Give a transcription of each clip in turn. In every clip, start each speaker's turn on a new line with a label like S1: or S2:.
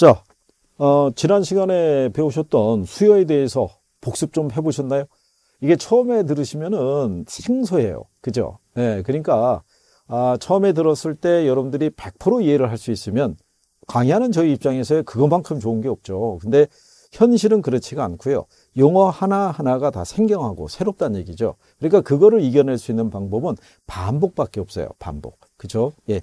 S1: 자, 어, 지난 시간에 배우셨던 수요에 대해서 복습 좀 해보셨나요? 이게 처음에 들으시면은 생소해요. 그죠? 예, 네, 그러니까, 아, 처음에 들었을 때 여러분들이 100% 이해를 할 수 있으면 강의하는 저희 입장에서 그것만큼 좋은 게 없죠. 근데 현실은 그렇지가 않고요. 용어 하나하나가 다 생경하고 새롭다는 얘기죠. 그러니까 그거를 이겨낼 수 있는 방법은 반복밖에 없어요. 반복. 그죠? 예.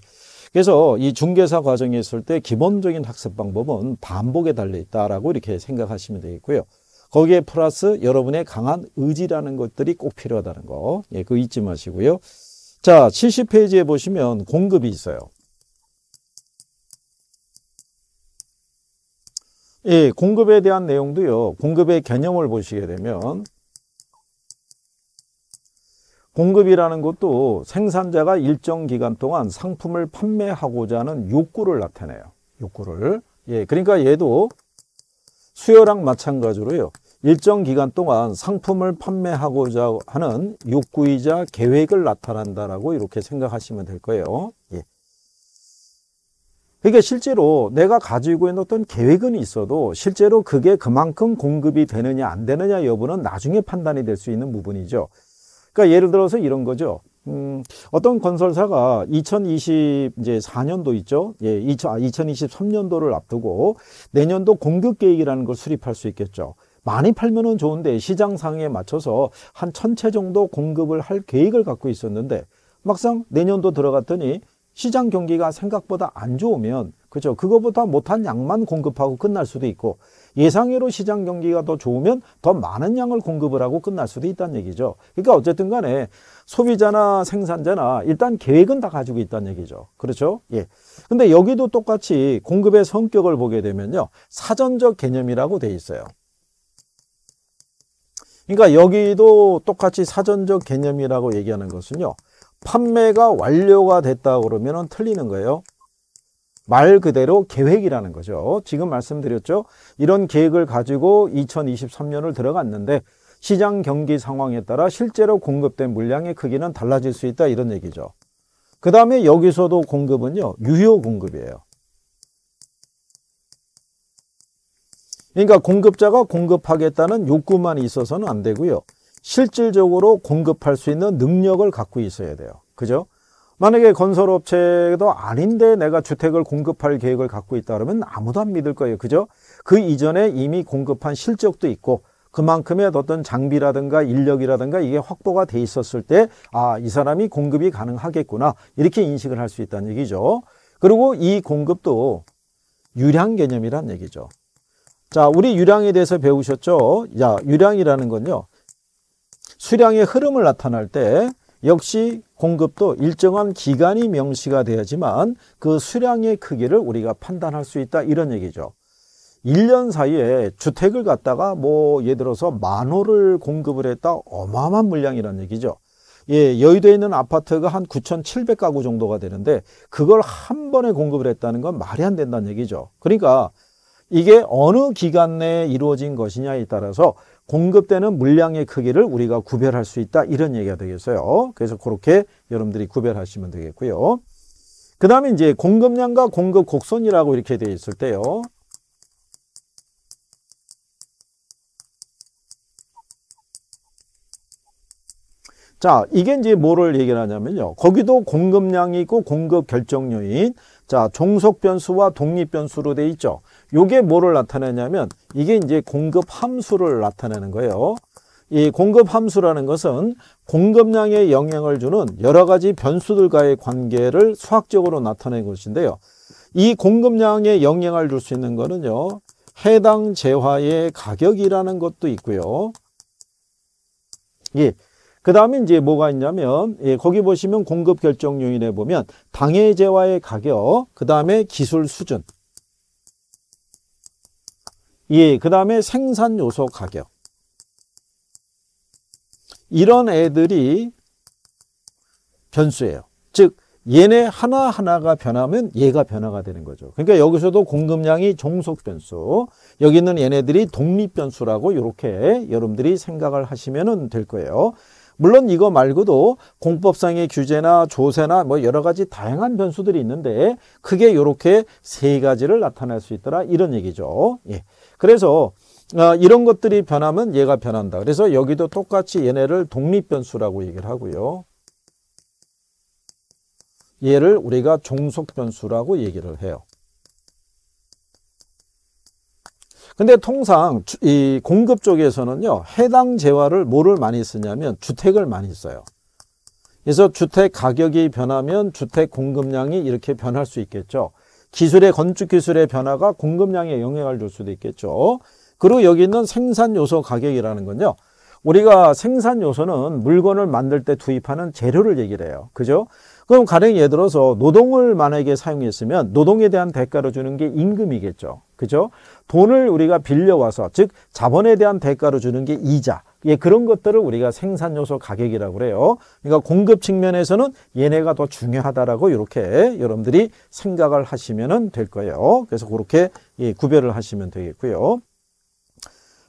S1: 그래서 이 중개사 과정에 있을 때 기본적인 학습 방법은 반복에 달려 있다라고 이렇게 생각하시면 되겠고요. 거기에 플러스 여러분의 강한 의지라는 것들이 꼭 필요하다는 거. 예, 그거 잊지 마시고요. 자, 70페이지에 보시면 공급이 있어요. 예, 공급에 대한 내용도요. 공급의 개념을 보시게 되면 공급이라는 것도 생산자가 일정 기간 동안 상품을 판매하고자 하는 욕구를 나타내요. 욕구를. 예, 그러니까 얘도 수요랑 마찬가지로요. 일정 기간 동안 상품을 판매하고자 하는 욕구이자 계획을 나타난다라고 이렇게 생각하시면 될 거예요. 예. 그러니까 실제로 내가 가지고 있는 어떤 계획은 있어도 실제로 그게 그만큼 공급이 되느냐 안 되느냐 여부는 나중에 판단이 될 수 있는 부분이죠. 그러니까 예를 들어서 이런 거죠. 음, 어떤 건설사가 2024년도 있죠. 예, 2000, 아, 2023년도를 앞두고 내년도 공급 계획이라는 걸 수립할 수 있겠죠. 많이 팔면은 좋은데 시장 상에 황 맞춰서 한 천 채 정도 공급을 할 계획을 갖고 있었는데 막상 내년도 들어갔더니 시장 경기가 생각보다 안 좋으면 그죠 그거보다 못한 양만 공급하고 끝날 수도 있고 예상외로 시장 경기가 더 좋으면 더 많은 양을 공급을 하고 끝날 수도 있다는 얘기죠. 그러니까 어쨌든 간에 소비자나 생산자나 일단 계획은 다 가지고 있다는 얘기죠. 그렇죠? 예. 근데 여기도 똑같이 공급의 성격을 보게 되면요. 사전적 개념이라고 돼 있어요. 그러니까 여기도 똑같이 사전적 개념이라고 얘기하는 것은요. 판매가 완료가 됐다 그러면 틀리는 거예요. 말 그대로 계획이라는 거죠. 지금 말씀드렸죠. 이런 계획을 가지고 2023년을 들어갔는데 시장 경기 상황에 따라 실제로 공급된 물량의 크기는 달라질 수 있다 이런 얘기죠. 그 다음에 여기서도 공급은요. 유효 공급이에요. 그러니까 공급자가 공급하겠다는 욕구만 있어서는 안 되고요. 실질적으로 공급할 수 있는 능력을 갖고 있어야 돼요. 그죠? 만약에 건설업체도 아닌데 내가 주택을 공급할 계획을 갖고 있다 그러면 아무도 안 믿을 거예요. 그죠? 그 이전에 이미 공급한 실적도 있고 그만큼의 어떤 장비라든가 인력이라든가 이게 확보가 돼 있었을 때 아, 이 사람이 공급이 가능하겠구나. 이렇게 인식을 할 수 있다는 얘기죠. 그리고 이 공급도 유량 개념이란 얘기죠. 자, 우리 유량에 대해서 배우셨죠? 야, 유량이라는 건요. 수량의 흐름을 나타날 때 역시 공급도 일정한 기간이 명시가 되어지만 그 수량의 크기를 우리가 판단할 수 있다 이런 얘기죠. 1년 사이에 주택을 갖다가 뭐 예를 들어서 만 호를 공급을 했다 어마어마한 물량이란 얘기죠. 예, 여의도에 있는 아파트가 한 9,700가구 정도가 되는데 그걸 한 번에 공급을 했다는 건 말이 안 된다는 얘기죠. 그러니까 이게 어느 기간 내에 이루어진 것이냐에 따라서 공급되는 물량의 크기를 우리가 구별할 수 있다 이런 얘기가 되겠어요. 그래서 그렇게 여러분들이 구별하시면 되겠고요. 그 다음에 이제 공급량과 공급 곡선이라고 이렇게 되어 있을 때요. 자, 이게 이제 뭐를 얘기 하냐면요. 거기도 공급량이 있고 공급 결정 요인, 자, 종속 변수와 독립 변수로 되어 있죠. 요게 뭐를 나타내냐면 이게 이제 공급 함수를 나타내는 거예요. 이 공급 함수라는 것은 공급량에 영향을 주는 여러 가지 변수들과의 관계를 수학적으로 나타낸 것인데요. 이 공급량에 영향을 줄 수 있는 거는요. 해당 재화의 가격이라는 것도 있고요. 예, 그 다음에 이제 뭐가 있냐면 예, 거기 보시면 공급 결정 요인에 보면 당해재와의 가격, 그 다음에 기술 수준, 예, 그 다음에 생산 요소 가격. 이런 애들이 변수예요. 즉 얘네 하나하나가 변하면 얘가 변화가 되는 거죠. 그러니까 여기서도 공급량이 종속 변수, 여기 있는 얘네들이 독립 변수라고 이렇게 여러분들이 생각을 하시면 될 거예요. 물론 이거 말고도 공법상의 규제나 조세나 뭐 여러 가지 다양한 변수들이 있는데 크게 이렇게 세 가지를 나타낼 수 있더라 이런 얘기죠. 예. 그래서 어, 이런 것들이 변하면 얘가 변한다. 그래서 여기도 똑같이 얘네를 독립변수라고 얘기를 하고요. 얘를 우리가 종속변수라고 얘기를 해요. 근데 통상 이 공급 쪽에서는요 해당 재화를 뭐를 많이 쓰냐면 주택을 많이 써요 그래서 주택 가격이 변하면 주택 공급량이 이렇게 변할 수 있겠죠 기술의 건축 기술의 변화가 공급량에 영향을 줄 수도 있겠죠 그리고 여기 있는 생산 요소 가격이라는 건요 우리가 생산 요소는 물건을 만들 때 투입하는 재료를 얘기를 해요 그죠 그럼 가령 예를 들어서 노동을 만약에 사용했으면 노동에 대한 대가로 주는 게 임금이겠죠. 그죠? 돈을 우리가 빌려와서 즉 자본에 대한 대가로 주는 게 이자. 예, 그런 것들을 우리가 생산요소 가격이라고 그래요. 그러니까 공급 측면에서는 얘네가 더 중요하다라고 이렇게 여러분들이 생각을 하시면 될 거예요. 그래서 그렇게 예, 구별을 하시면 되겠고요.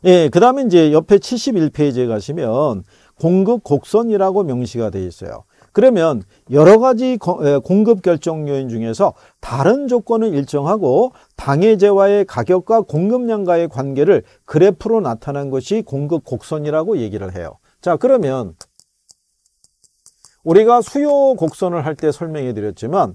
S1: 예, 그 다음에 이제 옆에 71페이지에 가시면 공급 곡선이라고 명시가 되어 있어요. 그러면 여러 가지 공급 결정 요인 중에서 다른 조건을 일정하고 당해제와의 가격과 공급량과의 관계를 그래프로 나타낸 것이 공급 곡선이라고 얘기를 해요. 자 그러면 우리가 수요 곡선을 할 때 설명해 드렸지만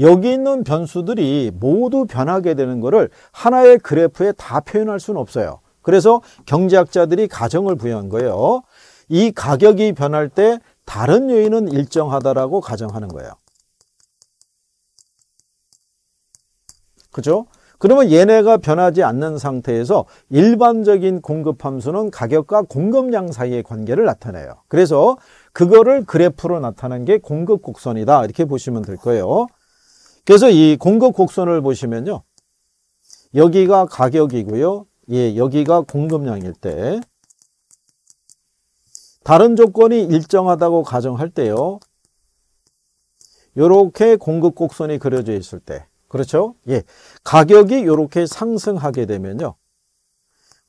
S1: 여기 있는 변수들이 모두 변하게 되는 것을 하나의 그래프에 다 표현할 수는 없어요. 그래서 경제학자들이 가정을 부여한 거예요. 이 가격이 변할 때 다른 요인은 일정하다라고 가정하는 거예요. 그죠? 그러면 얘네가 변하지 않는 상태에서 일반적인 공급 함수는 가격과 공급량 사이의 관계를 나타내요. 그래서 그거를 그래프로 나타낸 게 공급 곡선이다. 이렇게 보시면 될 거예요. 그래서 이 공급 곡선을 보시면요. 여기가 가격이고요. 예, 여기가 공급량일 때 다른 조건이 일정하다고 가정할 때요. 이렇게 공급 곡선이 그려져 있을 때 그렇죠? 예. 가격이 이렇게 상승하게 되면요.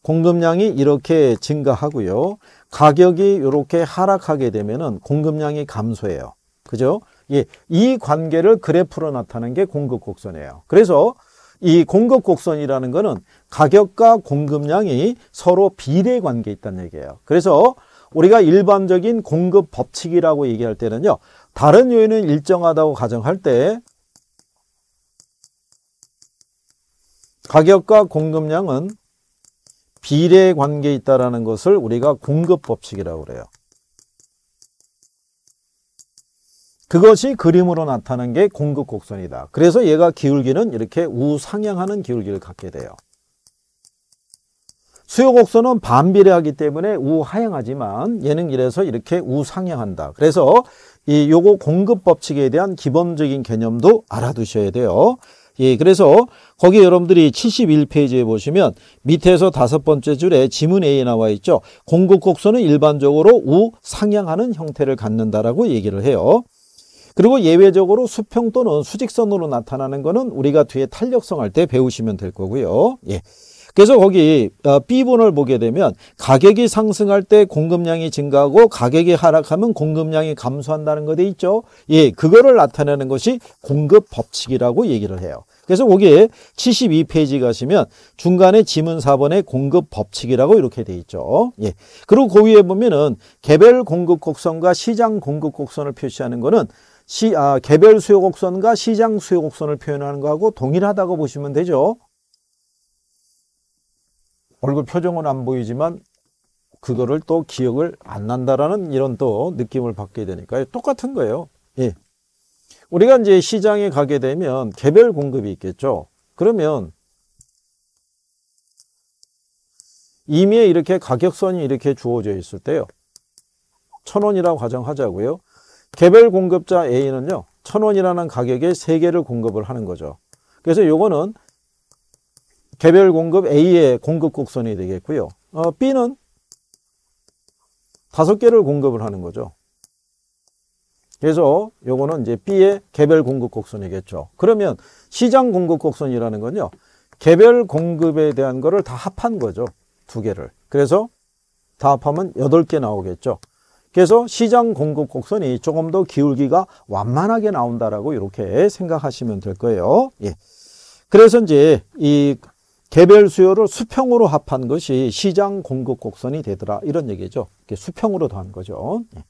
S1: 공급량이 이렇게 증가하고요. 가격이 이렇게 하락하게 되면은 공급량이 감소해요. 그죠? 예. 이 관계를 그래프로 나타낸 게 공급 곡선이에요. 그래서 이 공급 곡선이라는 거는 가격과 공급량이 서로 비례 관계에 있다는 얘기예요. 그래서 우리가 일반적인 공급 법칙이라고 얘기할 때는요. 다른 요인은 일정하다고 가정할 때 가격과 공급량은 비례 관계에 있다는 것을 우리가 공급 법칙이라고 그래요. 그것이 그림으로 나타난 게 공급 곡선이다. 그래서 얘가 기울기는 이렇게 우상향하는 기울기를 갖게 돼요. 수요곡선은 반비례하기 때문에 우하향하지만 예능이래서 이렇게 우상향한다. 그래서 이 요거 공급 법칙에 대한 기본적인 개념도 알아두셔야 돼요. 예, 그래서 거기 여러분들이 71페이지에 보시면 밑에서 다섯 번째 줄에 지문 A에 나와 있죠. 공급 곡선은 일반적으로 우상향하는 형태를 갖는다라고 얘기를 해요. 그리고 예외적으로 수평 또는 수직선으로 나타나는 것은 우리가 뒤에 탄력성 할 때 배우시면 될 거고요. 예. 그래서 거기 어, b 분을 보게 되면 가격이 상승할 때 공급량이 증가하고 가격이 하락하면 공급량이 감소한다는 것에 있죠. 예, 그거를 나타내는 것이 공급 법칙이라고 얘기를 해요. 그래서 거기에 72페이지 가시면 중간에 지문 4번에 공급 법칙이라고 이렇게 돼 있죠. 예. 그리고 거기에 보면은 개별 공급 곡선과 시장 공급 곡선을 표시하는 거는 시, 아, 개별 수요 곡선과 시장 수요 곡선을 표현하는 거하고 동일하다고 보시면 되죠. 얼굴 표정은 안 보이지만 그거를 또 기억을 안 난다라는 이런 또 느낌을 받게 되니까 똑같은 거예요. 예. 우리가 이제 시장에 가게 되면 개별 공급이 있겠죠. 그러면 이미 이렇게 가격선이 이렇게 주어져 있을 때요. 천 원이라고 가정하자고요. 개별 공급자 A는요. 천 원이라는 가격에 세 개를 공급을 하는 거죠. 그래서 요거는 개별 공급 A의 공급 곡선이 되겠고요. 어, B는 다섯 개를 공급을 하는 거죠. 그래서 요거는 이제 B의 개별 공급 곡선이겠죠. 그러면 시장 공급 곡선이라는 건요. 개별 공급에 대한 거를 다 합한 거죠. 두 개를. 그래서 다 합하면 여덟 개 나오겠죠. 그래서 시장 공급 곡선이 조금 더 기울기가 완만하게 나온다라고 이렇게 생각하시면 될 거예요. 예. 그래서 이제 이 개별 수요를 수평으로 합한 것이 시장 공급 곡선이 되더라 이런 얘기죠. 수평으로 더한 거죠. 예.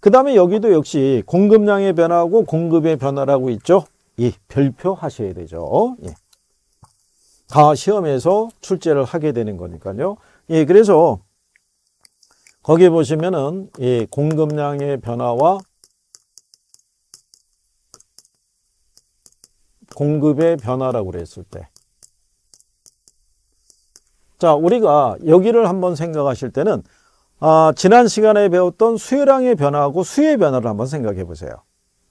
S1: 그 다음에 여기도 역시 공급량의 변화하고 공급의 변화라고 있죠. 이 별표 하셔야 되죠. 예. 다 시험에서 출제를 하게 되는 거니까요. 예, 그래서 거기 보시면은 예, 공급량의 변화와 공급의 변화라고 그랬을 때 자, 우리가 여기를 한번 생각하실 때는 아, 지난 시간에 배웠던 수요량의 변화하고 수의 변화를 한번 생각해 보세요.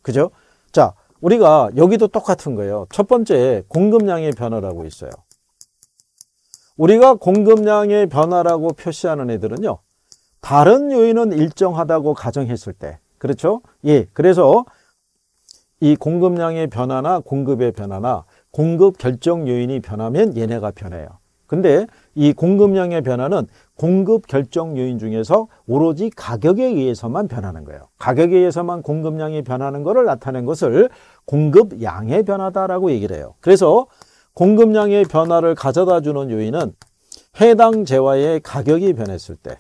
S1: 그죠? 자, 우리가 여기도 똑같은 거예요. 첫 번째 공급량의 변화라고 있어요. 우리가 공급량의 변화라고 표시하는 애들은요. 다른 요인은 일정하다고 가정했을 때 그렇죠? 예, 그래서 이 공급량의 변화나 공급의 변화나 공급 결정 요인이 변하면 얘네가 변해요. 근데 이 공급량의 변화는 공급 결정 요인 중에서 오로지 가격에 의해서만 변하는 거예요. 가격에 의해서만 공급량이 변하는 것을 나타낸 것을 공급량의 변화다라고 얘기를 해요. 그래서 공급량의 변화를 가져다 주는 요인은 해당 재화의 가격이 변했을 때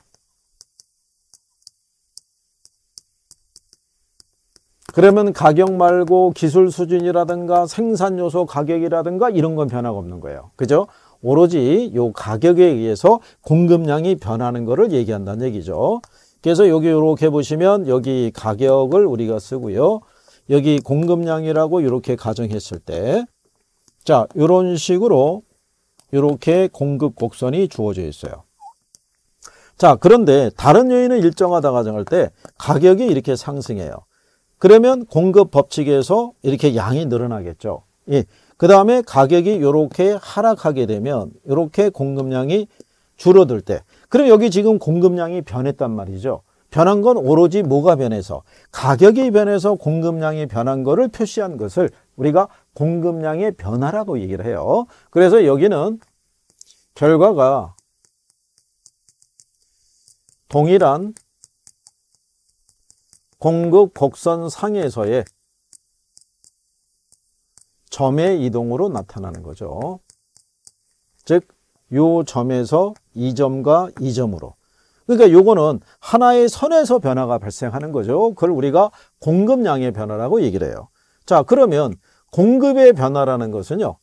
S1: 그러면 가격 말고 기술 수준이라든가 생산 요소 가격이라든가 이런 건 변화가 없는 거예요. 그죠? 오로지 요 가격에 의해서 공급량이 변하는 것을 얘기한다는 얘기죠. 그래서 여기 이렇게 보시면 여기 가격을 우리가 쓰고요. 여기 공급량이라고 이렇게 가정했을 때 자, 이런 식으로 이렇게 공급 곡선이 주어져 있어요. 자, 그런데 다른 요인은 일정하다 가정할 때 가격이 이렇게 상승해요. 그러면 공급 법칙에서 이렇게 양이 늘어나겠죠. 예, 그 다음에 가격이 이렇게 하락하게 되면 이렇게 공급량이 줄어들 때 그럼 여기 지금 공급량이 변했단 말이죠. 변한 건 오로지 뭐가 변해서 가격이 변해서 공급량이 변한 것을 표시한 것을 우리가 공급량의 변화라고 얘기를 해요. 그래서 여기는 결과가 동일한 공급 곡선 상에서의 점의 이동으로 나타나는 거죠. 즉, 요 점에서 이 점과 이 점으로. 그러니까 요거는 하나의 선에서 변화가 발생하는 거죠. 그걸 우리가 공급량의 변화라고 얘기를 해요. 자, 그러면 공급의 변화라는 것은요.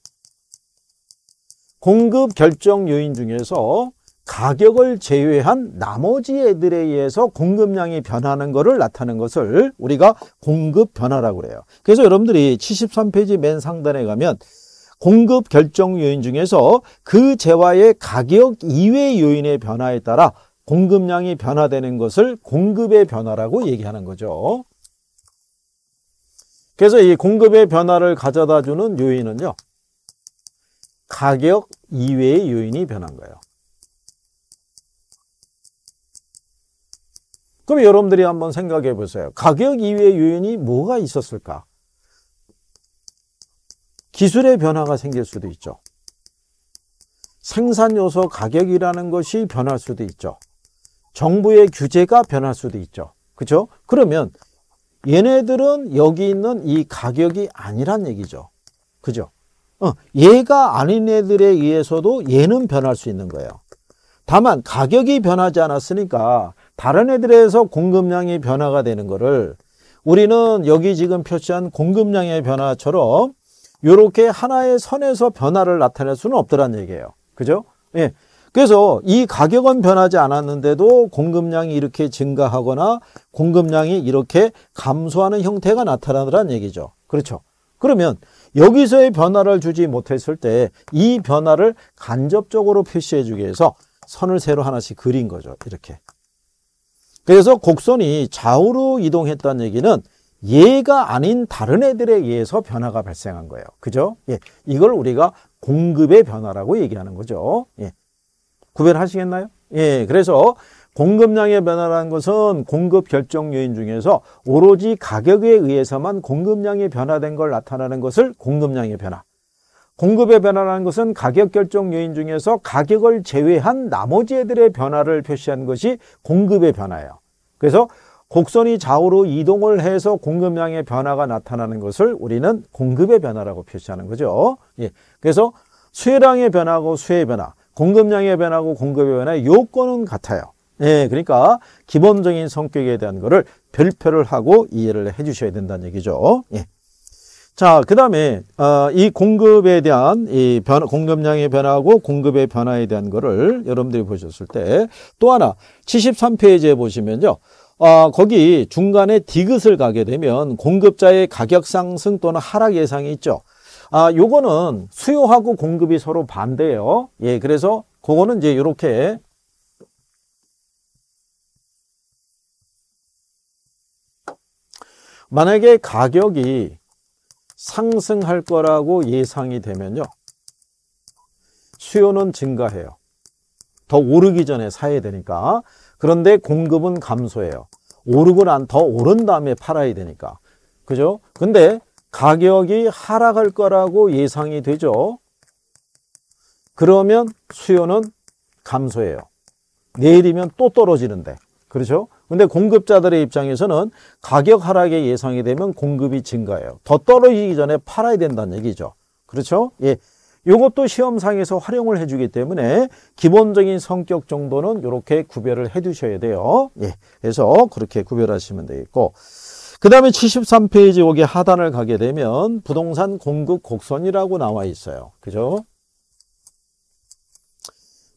S1: 공급 결정 요인 중에서 가격을 제외한 나머지 애들에 의해서 공급량이 변하는 것을 나타낸 것을 우리가 공급 변화라고 그래요. 그래서 여러분들이 73페이지 맨 상단에 가면 공급 결정 요인 중에서 그 재화의 가격 이외 요인의 변화에 따라 공급량이 변화되는 것을 공급의 변화라고 얘기하는 거죠. 그래서 이 공급의 변화를 가져다 주는 요인은요. 가격 이외의 요인이 변한 거예요. 그럼 여러분들이 한번 생각해 보세요. 가격 이외의 요인이 뭐가 있었을까? 기술의 변화가 생길 수도 있죠. 생산 요소 가격이라는 것이 변할 수도 있죠. 정부의 규제가 변할 수도 있죠. 그렇죠? 그러면 얘네들은 여기 있는 이 가격이 아니란 얘기죠. 그죠? 어, 얘가 아닌 애들에 의해서도 얘는 변할 수 있는 거예요. 다만 가격이 변하지 않았으니까 다른 애들에서 공급량이 변화가 되는 거를 우리는 여기 지금 표시한 공급량의 변화처럼 이렇게 하나의 선에서 변화를 나타낼 수는 없더란 얘기예요. 그죠? 예. 그래서 이 가격은 변하지 않았는데도 공급량이 이렇게 증가하거나 공급량이 이렇게 감소하는 형태가 나타나더란 얘기죠. 그렇죠. 그러면 여기서의 변화를 주지 못했을 때 이 변화를 간접적으로 표시해 주기 위해서 선을 새로 하나씩 그린 거죠. 이렇게. 그래서 곡선이 좌우로 이동했다는 얘기는 얘가 아닌 다른 애들에 의해서 변화가 발생한 거예요. 그죠? 예. 이걸 우리가 공급의 변화라고 얘기하는 거죠. 예. 구별하시겠나요? 예. 그래서 공급량의 변화라는 것은 공급 결정 요인 중에서 오로지 가격에 의해서만 공급량이 변화된 걸나타나는 것을 공급량의 변화. 공급의 변화라는 것은 가격 결정 요인 중에서 가격을 제외한 나머지 애들의 변화를 표시한 것이 공급의 변화예요. 그래서 곡선이 좌우로 이동을 해서 공급량의 변화가 나타나는 것을 우리는 공급의 변화라고 표시하는 거죠. 예. 그래서 수혜량의 변화고 수혜의 변화, 공급량의 변화고 공급의 변화의 요건은 같아요. 예, 그러니까 기본적인 성격에 대한 거를 별표를 하고 이해를 해 주셔야 된다는 얘기죠. 예. 자, 그 다음에, 어, 이 공급에 대한, 이변 공급량의 변화하고 공급의 변화에 대한 거를 여러분들이 보셨을 때, 또 하나, 73페이지에 보시면요. 어, 거기 중간에 디귿을 가게 되면 공급자의 가격 상승 또는 하락 예상이 있죠. 아, 요거는 수요하고 공급이 서로 반대예요. 예, 그래서 그거는 이제 이렇게 만약에 가격이 상승할 거라고 예상이 되면요. 수요는 증가해요. 더 오르기 전에 사야 되니까. 그런데 공급은 감소해요. 오르고 난 더 오른 다음에 팔아야 되니까. 그죠? 근데 가격이 하락할 거라고 예상이 되죠. 그러면 수요는 감소해요. 내일이면 또 떨어지는데. 그렇죠? 근데 공급자들의 입장에서는 가격 하락의 예상이 되면 공급이 증가해요. 더 떨어지기 전에 팔아야 된다는 얘기죠. 그렇죠? 예. 요것도 시험상에서 활용을 해주기 때문에 기본적인 성격 정도는 이렇게 구별을 해두셔야 돼요. 예, 그래서 그렇게 구별하시면 되겠고 그 다음에 73페이지 여기 하단을 가게 되면 부동산 공급 곡선이라고 나와 있어요. 그죠?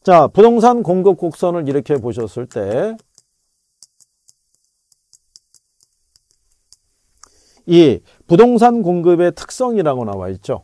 S1: 자, 부동산 공급 곡선을 이렇게 보셨을 때이 부동산 공급의 특성이라고 나와 있죠.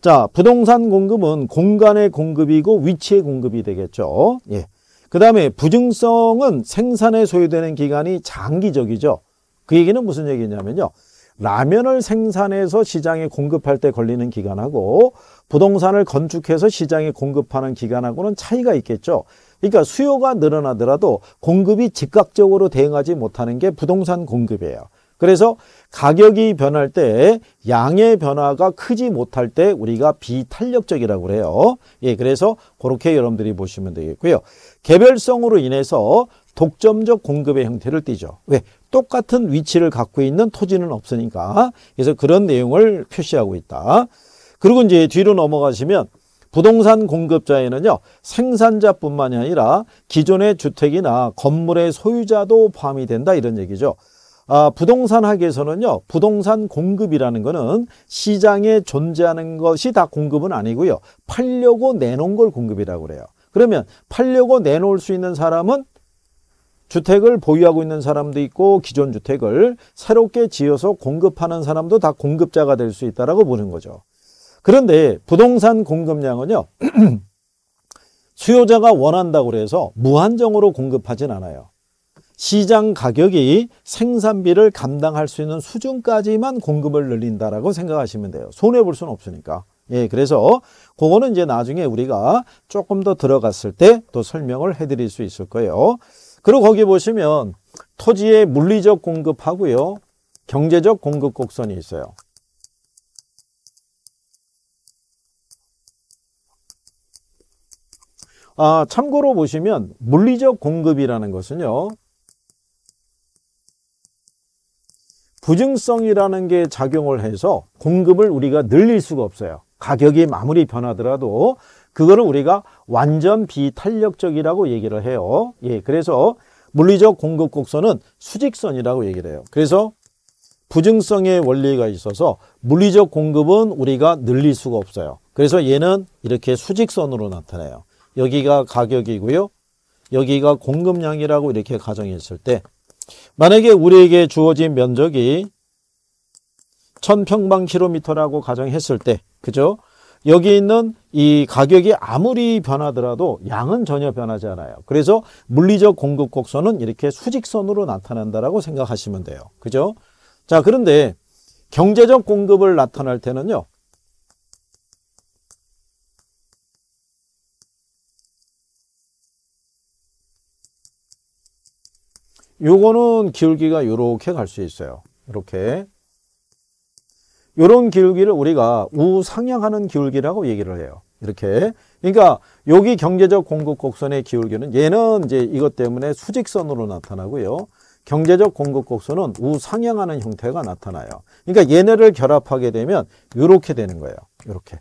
S1: 자, 부동산 공급은 공간의 공급이고 위치의 공급이 되겠죠. 예. 그 다음에 부증성은 생산에 소요되는 기간이 장기적이죠. 그 얘기는 무슨 얘기냐면요. 라면을 생산해서 시장에 공급할 때 걸리는 기간하고 부동산을 건축해서 시장에 공급하는 기간하고는 차이가 있겠죠. 그러니까 수요가 늘어나더라도 공급이 즉각적으로 대응하지 못하는 게 부동산 공급이에요. 그래서 가격이 변할 때 양의 변화가 크지 못할 때 우리가 비탄력적이라고 그래요. 예, 그래서 그렇게 여러분들이 보시면 되겠고요. 개별성으로 인해서 독점적 공급의 형태를 띠죠. 왜? 똑같은 위치를 갖고 있는 토지는 없으니까. 그래서 그런 내용을 표시하고 있다. 그리고 이제 뒤로 넘어가시면 부동산 공급자에는요 생산자뿐만이 아니라 기존의 주택이나 건물의 소유자도 포함이 된다 이런 얘기죠. 아, 부동산 학에서는요 부동산 공급이라는 거는 시장에 존재하는 것이 다 공급은 아니고요 팔려고 내놓은 걸 공급이라고 그래요. 그러면 팔려고 내놓을 수 있는 사람은 주택을 보유하고 있는 사람도 있고 기존 주택을 새롭게 지어서 공급하는 사람도 다 공급자가 될 수 있다라고 보는 거죠. 그런데 부동산 공급량은요. 수요자가 원한다고 해서 무한정으로 공급하진 않아요. 시장 가격이 생산비를 감당할 수 있는 수준까지만 공급을 늘린다라고 생각하시면 돼요. 손해 볼 수는 없으니까. 예, 그래서 그거는 이제 나중에 우리가 조금 더 들어갔을 때 또 설명을 해 드릴 수 있을 거예요. 그리고 거기 보시면 토지의 물리적 공급하고요. 경제적 공급 곡선이 있어요. 아, 참고로 보시면 물리적 공급이라는 것은요. 부증성이라는 게 작용을 해서 공급을 우리가 늘릴 수가 없어요. 가격이 아무리 변하더라도 그거를 우리가 완전 비탄력적이라고 얘기를 해요. 예, 그래서 물리적 공급 곡선은 수직선이라고 얘기를 해요. 그래서 부증성의 원리가 있어서 물리적 공급은 우리가 늘릴 수가 없어요. 그래서 얘는 이렇게 수직선으로 나타나요. 여기가 가격이고요. 여기가 공급량이라고 이렇게 가정했을 때 만약에 우리에게 주어진 면적이 1000평방킬로미터라고 가정했을 때 그죠? 여기 있는 이 가격이 아무리 변하더라도 양은 전혀 변하지 않아요. 그래서 물리적 공급 곡선은 이렇게 수직선으로 나타난다라고 생각하시면 돼요. 그죠? 자, 그런데 경제적 공급을 나타낼 때는요. 요거는 기울기가 요렇게갈 수 있어요. 이렇게. 요런 기울기를 우리가 우상향하는 기울기라고 얘기를 해요. 이렇게. 그러니까 여기 경제적 공급 곡선의 기울기는 얘는 이제 이것 때문에 수직선으로 나타나고요. 경제적 공급 곡선은 우상향하는 형태가 나타나요. 그러니까 얘네를 결합하게 되면 요렇게 되는 거예요. 요렇게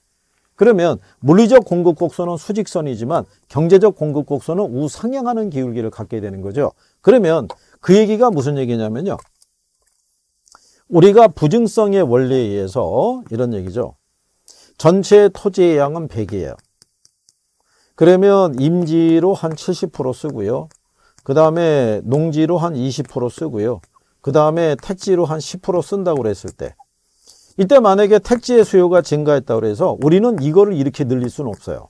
S1: 그러면 물리적 공급 곡선은 수직선이지만 경제적 공급 곡선은 우상향하는 기울기를 갖게 되는 거죠. 그러면 그 얘기가 무슨 얘기냐면요. 우리가 부증성의 원리에 의해서 이런 얘기죠. 전체 토지의 양은 100이에요. 그러면 임지로 한 70% 쓰고요. 그 다음에 농지로 한 20% 쓰고요. 그 다음에 택지로 한 10% 쓴다고 그랬을 때 이때 만약에 택지의 수요가 증가했다고 해서 우리는 이거를 이렇게 늘릴 수는 없어요.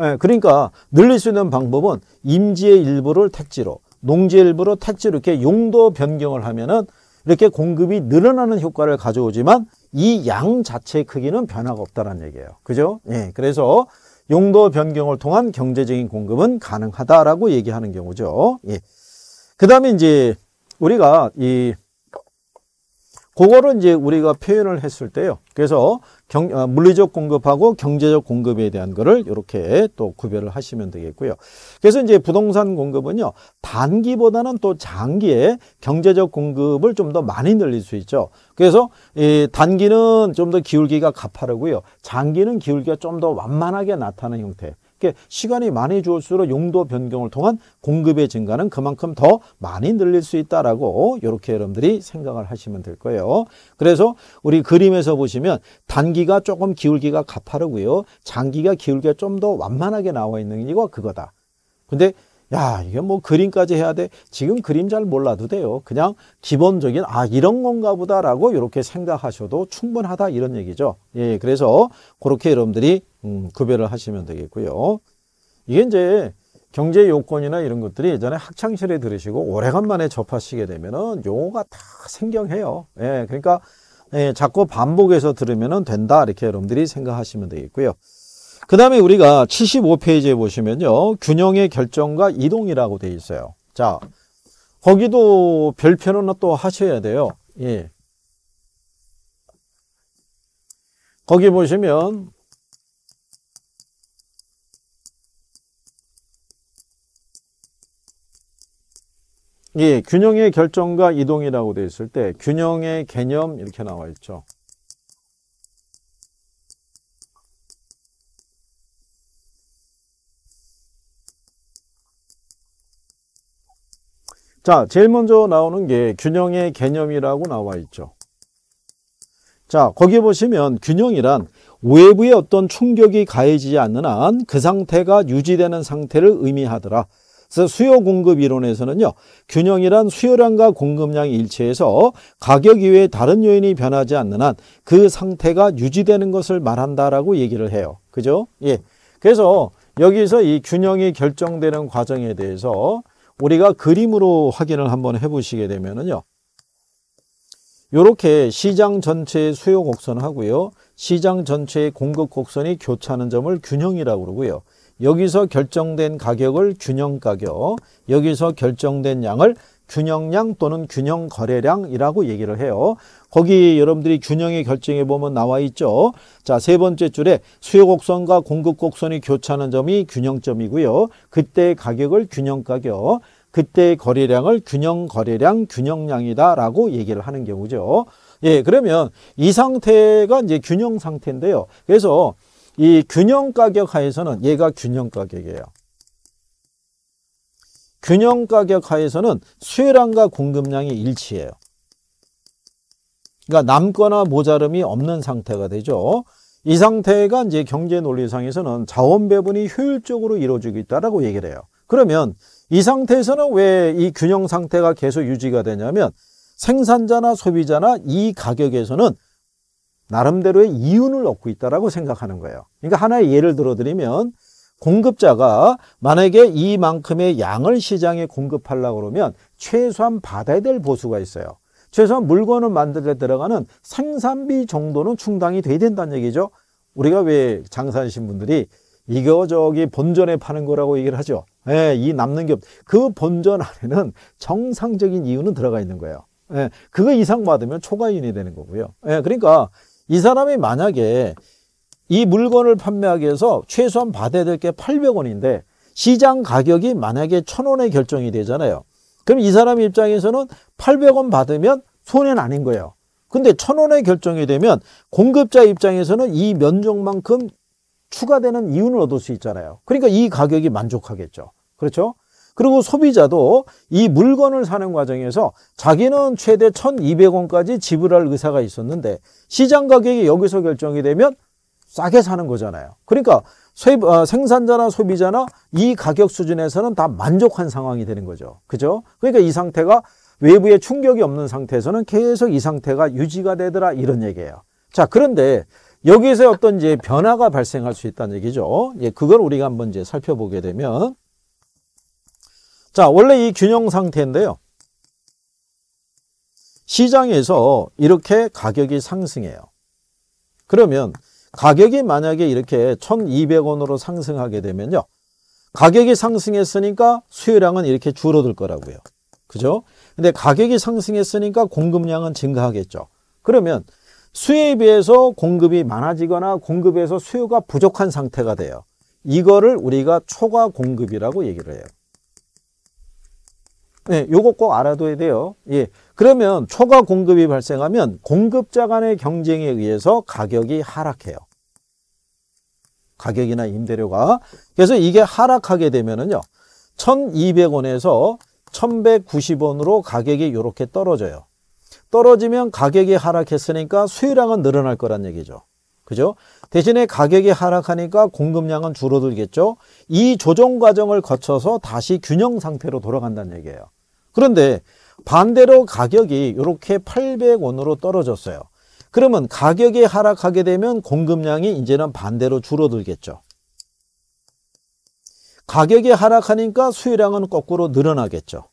S1: 예, 그러니까 늘릴 수 있는 방법은 임지의 일부를 택지로 농지일부로 택지로 이렇게 용도 변경을 하면은 이렇게 공급이 늘어나는 효과를 가져오지만 이 양 자체의 크기는 변화가 없다는 얘기예요. 그죠? 예. 그래서 용도 변경을 통한 경제적인 공급은 가능하다라고 얘기하는 경우죠. 예. 그 다음에 이제 우리가 이 그거를 이제 우리가 표현을 했을 때요. 그래서 경, 아, 물리적 공급하고 경제적 공급에 대한 거를 이렇게 또 구별을 하시면 되겠고요. 그래서 이제 부동산 공급은요. 단기보다는 또 장기에 경제적 공급을 좀 더 많이 늘릴 수 있죠. 그래서 이 단기는 좀 더 기울기가 가파르고요. 장기는 기울기가 좀 더 완만하게 나타나는 형태. 그러니까 시간이 많이 줄수록 용도 변경을 통한 공급의 증가는 그만큼 더 많이 늘릴 수 있다라고 이렇게 여러분들이 생각을 하시면 될 거예요. 그래서 우리 그림에서 보시면 단기가 조금 기울기가 가파르고요. 장기가 기울기가 좀 더 완만하게 나와 있는 이거 그거다. 근데 야 이게 뭐 그림까지 해야 돼 지금 그림 잘 몰라도 돼요 그냥 기본적인 아 이런 건가 보다라고 이렇게 생각하셔도 충분하다 이런 얘기죠 예 그래서 그렇게 여러분들이 음, 구별을 하시면 되겠고요. 이게 이제 경제 요건이나 이런 것들이 예전에 학창시절에 들으시고 오래간만에 접하시게 되면은 용어가 다 생경해요. 예, 그러니까 예, 자꾸 반복해서 들으면 된다 이렇게 여러분들이 생각하시면 되겠고요. 그 다음에 우리가 75페이지에 보시면요. 균형의 결정과 이동이라고 되어 있어요. 자, 거기도 별표는 또 하셔야 돼요. 예. 거기 보시면 예, 균형의 결정과 이동이라고 되어 있을 때 균형의 개념 이렇게 나와 있죠. 자, 제일 먼저 나오는 게 균형의 개념이라고 나와 있죠. 자, 거기 보시면 균형이란 외부의 어떤 충격이 가해지지 않는 한 그 상태가 유지되는 상태를 의미하더라. 그래서 수요 공급 이론에서는요. 균형이란 수요량과 공급량이 일치해서 가격 이외에 다른 요인이 변하지 않는 한 그 상태가 유지되는 것을 말한다라고 얘기를 해요. 그죠? 예. 그래서 여기서 이 균형이 결정되는 과정에 대해서 우리가 그림으로 확인을 한번 해보시게 되면은요. 이렇게 시장 전체의 수요 곡선하고요. 시장 전체의 공급 곡선이 교차하는 점을 균형이라고 그러고요. 여기서 결정된 가격을 균형가격, 여기서 결정된 양을 균형량 또는 균형거래량이라고 얘기를 해요. 거기 여러분들이 균형의 결정에 보면 나와 있죠. 자, 세 번째 줄에 수요 곡선과 공급 곡선이 교차하는 점이 균형점이고요. 그때 가격을 균형가격, 그때 거래량을 균형거래량, 균형량이다라고 얘기를 하는 경우죠. 예, 그러면 이 상태가 이제 균형 상태인데요. 그래서 이 균형 가격 하에서는 얘가 균형 가격이에요. 균형 가격 하에서는 수요량과 공급량이 일치해요. 그러니까 남거나 모자름이 없는 상태가 되죠. 이 상태가 이제 경제 논리상에서는 자원 배분이 효율적으로 이루어지고 있다라고 얘기를 해요. 그러면 이 상태에서는 왜 이 균형 상태가 계속 유지가 되냐면 생산자나 소비자나 이 가격에서는 나름대로의 이윤을 얻고 있다라고 생각하는 거예요. 그러니까 하나의 예를 들어드리면 공급자가 만약에 이만큼의 양을 시장에 공급하려고 그러면 최소한 받아야 될 보수가 있어요. 최소한 물건을 만들어 들어가는 생산비 정도는 충당이 돼야 된다는 얘기죠. 우리가 왜 장사하신 분들이 이거 저기 본전에 파는 거라고 얘기를 하죠. 예, 이 남는 게그 본전 안에는 정상적인 이유는 들어가 있는 거예요. 예, 그거 이상 받으면 초과이윤이 되는 거고요. 예, 그러니까 이 사람이 만약에 이 물건을 판매하기 위해서 최소한 받아야 될 게 800원인데 시장 가격이 만약에 1000원에 결정이 되잖아요. 그럼 이 사람 입장에서는 800원 받으면 손해는 아닌 거예요. 근데 1000원에 결정이 되면 공급자 입장에서는 이 면적만큼 추가되는 이윤을 얻을 수 있잖아요. 그러니까 이 가격이 만족하겠죠. 그렇죠? 그리고 소비자도 이 물건을 사는 과정에서 자기는 최대 1200원까지 지불할 의사가 있었는데 시장 가격이 여기서 결정이 되면 싸게 사는 거잖아요. 그러니까 어, 생산자나 소비자나 이 가격 수준에서는 다 만족한 상황이 되는 거죠. 그죠? 그러니까 이 상태가 외부에 충격이 없는 상태에서는 계속 이 상태가 유지가 되더라 이런 얘기예요. 자, 그런데 여기에서 어떤 이제 변화가 발생할 수 있다는 얘기죠. 예, 그걸 우리가 한번 이제 살펴보게 되면 자, 원래 이 균형 상태인데요. 시장에서 이렇게 가격이 상승해요. 그러면 가격이 만약에 이렇게 1200원으로 상승하게 되면요. 가격이 상승했으니까 수요량은 이렇게 줄어들 거라고요. 그죠? 근데 가격이 상승했으니까 공급량은 증가하겠죠. 그러면 수요에 비해서 공급이 많아지거나 공급에서 수요가 부족한 상태가 돼요. 이거를 우리가 초과 공급이라고 얘기를 해요. 네, 요거 꼭 알아둬야 돼요. 예. 그러면 초과 공급이 발생하면 공급자 간의 경쟁에 의해서 가격이 하락해요. 가격이나 임대료가. 그래서 이게 하락하게 되면은요. 1200원에서 1190원으로 가격이 요렇게 떨어져요. 떨어지면 가격이 하락했으니까 수요량은 늘어날 거란 얘기죠. 그죠? 대신에 가격이 하락하니까 공급량은 줄어들겠죠. 이 조정 과정을 거쳐서 다시 균형 상태로 돌아간다는 얘기예요. 그런데 반대로 가격이 이렇게 800원으로 떨어졌어요. 그러면 가격이 하락하게 되면 공급량이 이제는 반대로 줄어들겠죠. 가격이 하락하니까 수요량은 거꾸로 늘어나겠죠.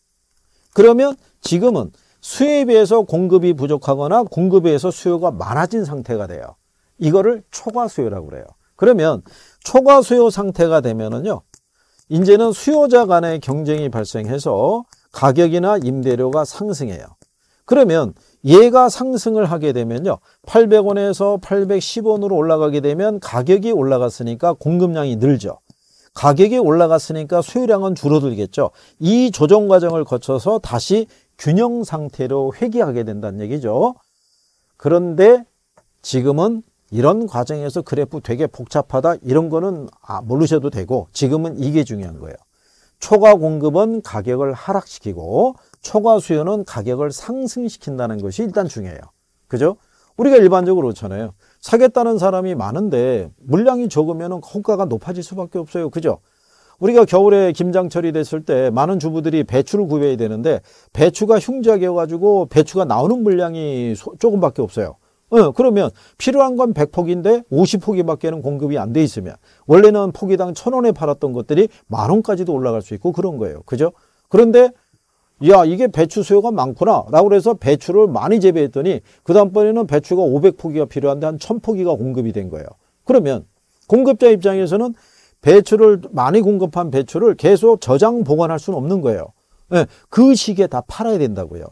S1: 그러면 지금은 수요에 비해서 공급이 부족하거나 공급에 비해서 수요가 많아진 상태가 돼요. 이거를 초과 수요라고 그래요. 그러면 초과 수요 상태가 되면은요. 이제는 수요자 간의 경쟁이 발생해서 가격이나 임대료가 상승해요. 그러면 얘가 상승을 하게 되면요. 800원에서 810원으로 올라가게 되면 가격이 올라갔으니까 공급량이 늘죠. 가격이 올라갔으니까 수요량은 줄어들겠죠. 이 조정 과정을 거쳐서 다시 균형 상태로 회귀하게 된다는 얘기죠. 그런데 지금은 이런 과정에서 그래프 되게 복잡하다 이런 거는 아, 모르셔도 되고 지금은 이게 중요한 거예요. 초과 공급은 가격을 하락시키고 초과 수요는 가격을 상승시킨다는 것이 일단 중요해요. 그죠? 우리가 일반적으로 그렇잖아요. 사겠다는 사람이 많은데 물량이 적으면 호가가 높아질 수밖에 없어요. 그죠? 우리가 겨울에 김장철이 됐을 때 많은 주부들이 배추를 구해야 되는데 배추가 흉작이어가지고 배추가 나오는 물량이 조금밖에 없어요. 어, 그러면 필요한 건1 0 0포기인데5 0포기밖에는 공급이 안 돼 있으면 원래는 포기당 1 0 0 0원에 팔았던 것들이 만원까지도 올라갈 수 있고 그런 거예요. 그죠? 그런데 야 이게 배추 수요가 많구나 라고 해서 배추를 많이 재배했더니 그 다음번에는 배추가 500포기가 필요한데 한 1000포기가 공급이 된 거예요. 그러면 공급자 입장에서는 배추를 많이 공급한 배추를 계속 저장 보관할 수는 없는 거예요. 네, 그 시기에 다 팔아야 된다고요.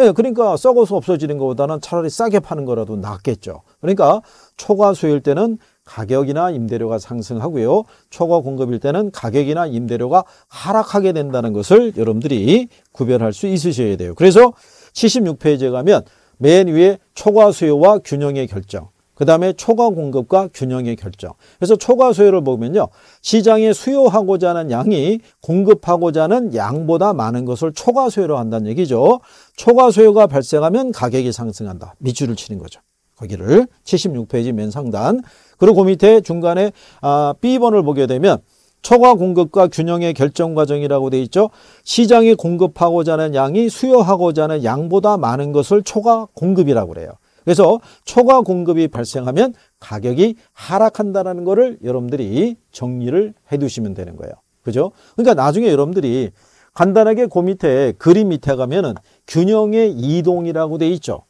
S1: 예, 그러니까 썩어서 없어지는 것보다는 차라리 싸게 파는 거라도 낫겠죠. 그러니까 초과 수요일 때는 가격이나 임대료가 상승하고요. 초과 공급일 때는 가격이나 임대료가 하락하게 된다는 것을 여러분들이 구별할 수 있으셔야 돼요. 그래서 76페이지에 가면 맨 위에 초과 수요와 균형의 결정. 그 다음에 초과 공급과 균형의 결정. 그래서 초과 수요를 보면요. 시장에 수요하고자 하는 양이 공급하고자 하는 양보다 많은 것을 초과 수요로 한다는 얘기죠. 초과 수요가 발생하면 가격이 상승한다. 밑줄을 치는 거죠. 거기를 76페이지 맨 상단. 그리고 그 밑에 중간에 아, B번을 보게 되면 초과 공급과 균형의 결정 과정이라고 돼 있죠. 시장이 공급하고자 하는 양이 수요하고자 하는 양보다 많은 것을 초과 공급이라고 그래요. 그래서 초과 공급이 발생하면 가격이 하락한다라는 거를 여러분들이 정리를 해 두시면 되는 거예요. 그죠? 그러니까 나중에 여러분들이 간단하게 그 밑에 그림 밑에 가면은 균형의 이동이라고 돼 있죠.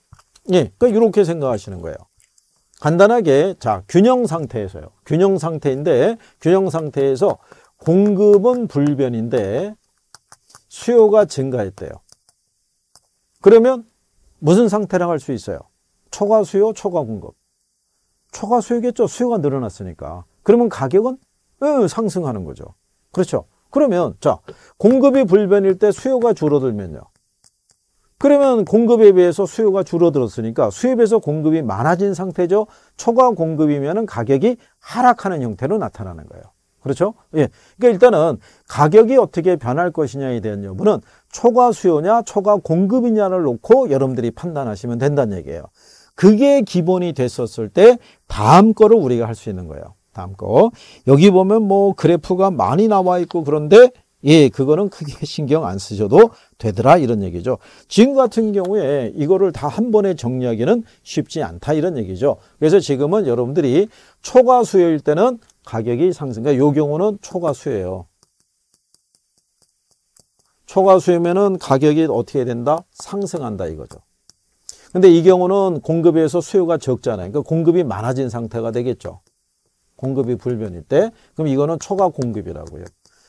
S1: 예. 그러니까 이렇게 생각하시는 거예요. 간단하게 자, 균형 상태에서요. 균형 상태인데 균형 상태에서 공급은 불변인데 수요가 증가했대요. 그러면 무슨 상태라고 할 수 있어요? 초과 수요, 초과 공급. 초과 수요겠죠. 수요가 늘어났으니까. 그러면 가격은 응, 예, 상승하는 거죠. 그렇죠. 그러면 자 공급이 불변일 때 수요가 줄어들면요. 그러면 공급에 비해서 수요가 줄어들었으니까 수입에서 공급이 많아진 상태죠. 초과 공급이면 가격이 하락하는 형태로 나타나는 거예요. 그렇죠? 예. 그러니까 일단은 가격이 어떻게 변할 것이냐에 대한 여부는 초과 수요냐 초과 공급이냐를 놓고 여러분들이 판단하시면 된다는 얘기예요. 그게 기본이 됐었을 때 다음 거를 우리가 할 수 있는 거예요. 다음 거. 여기 보면 뭐 그래프가 많이 나와 있고 그런데 예, 그거는 크게 신경 안 쓰셔도 되더라 이런 얘기죠. 지금 같은 경우에 이거를 다 한 번에 정리하기는 쉽지 않다 이런 얘기죠. 그래서 지금은 여러분들이 초과 수요일 때는 가격이 상승. 그러니까 요 경우는 초과 수예요. 요 초과 수요면은 가격이 어떻게 된다? 상승한다 이거죠. 근데 이 경우는 공급에 서 수요가 적잖아요. 그러니까 공급이 많아진 상태가 되겠죠. 공급이 불변일 때. 그럼 이거는 초과 공급이라고요.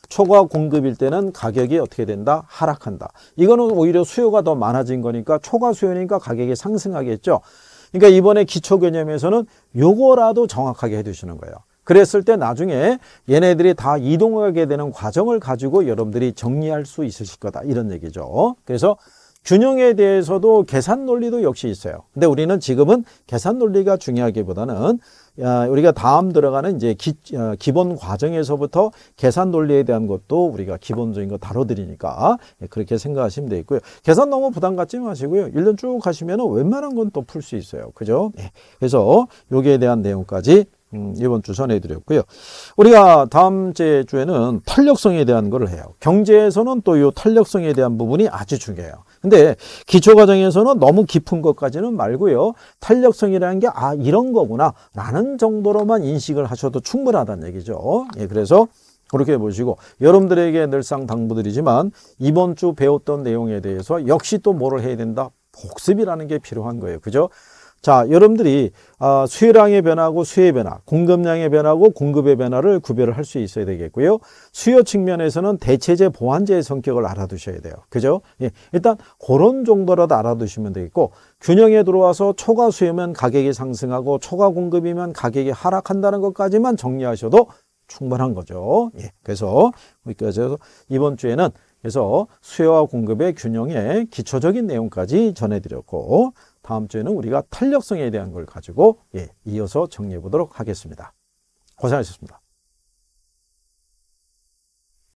S1: 초과 공급일 때는 가격이 어떻게 된다? 하락한다. 이거는 오히려 수요가 더 많아진 거니까 초과 수요니까 가격이 상승하겠죠. 그러니까 이번에 기초 개념에서는 요거라도 정확하게 해두시는 거예요. 그랬을 때 나중에 얘네들이 다 이동하게 되는 과정을 가지고 여러분들이 정리할 수 있으실 거다. 이런 얘기죠. 그래서 균형에 대해서도 계산 논리도 역시 있어요. 근데 우리는 지금은 계산 논리가 중요하기보다는 아, 우리가 다음 들어가는 이제 기, 어, 기본 과정에서부터 계산 논리에 대한 것도 우리가 기본적인 거 다뤄드리니까 예, 그렇게 생각하시면 되겠고요. 계산 너무 부담 갖지 마시고요. 1년 쭉 하시면 웬만한 건 또 풀 수 있어요. 그죠? 네. 그래서 여기에 대한 내용까지 음, 이번 주 전해드렸고요. 우리가 다음 주에는 탄력성에 대한 것을 해요. 경제에서는 또 이 탄력성에 대한 부분이 아주 중요해요. 근데 기초과정에서는 너무 깊은 것까지는 말고요. 탄력성이라는 게 아, 이런 거구나. 라는 정도로만 인식을 하셔도 충분하다는 얘기죠. 예, 그래서 그렇게 보시고 여러분들에게 늘상 당부드리지만 이번 주 배웠던 내용에 대해서 역시 또 뭐를 해야 된다? 복습이라는 게 필요한 거예요. 그죠? 자, 여러분들이 아, 수요량의 변화하고 수요의 변화, 공급량의 변화하고 공급의 변화를 구별을 할 수 있어야 되겠고요. 수요 측면에서는 대체제 보완제의 성격을 알아두셔야 돼요. 그죠? 예, 일단 그런 정도라도 알아두시면 되겠고 균형에 들어와서 초과 수요면 가격이 상승하고 초과 공급이면 가격이 하락한다는 것까지만 정리하셔도 충분한 거죠. 예, 그래서 그래서 이번 주에는 그래서 수요와 공급의 균형의 기초적인 내용까지 전해드렸고 다음 주에는 우리가 탄력성에 대한 걸 가지고 예, 이어서 정리해 보도록 하겠습니다. 고생하셨습니다.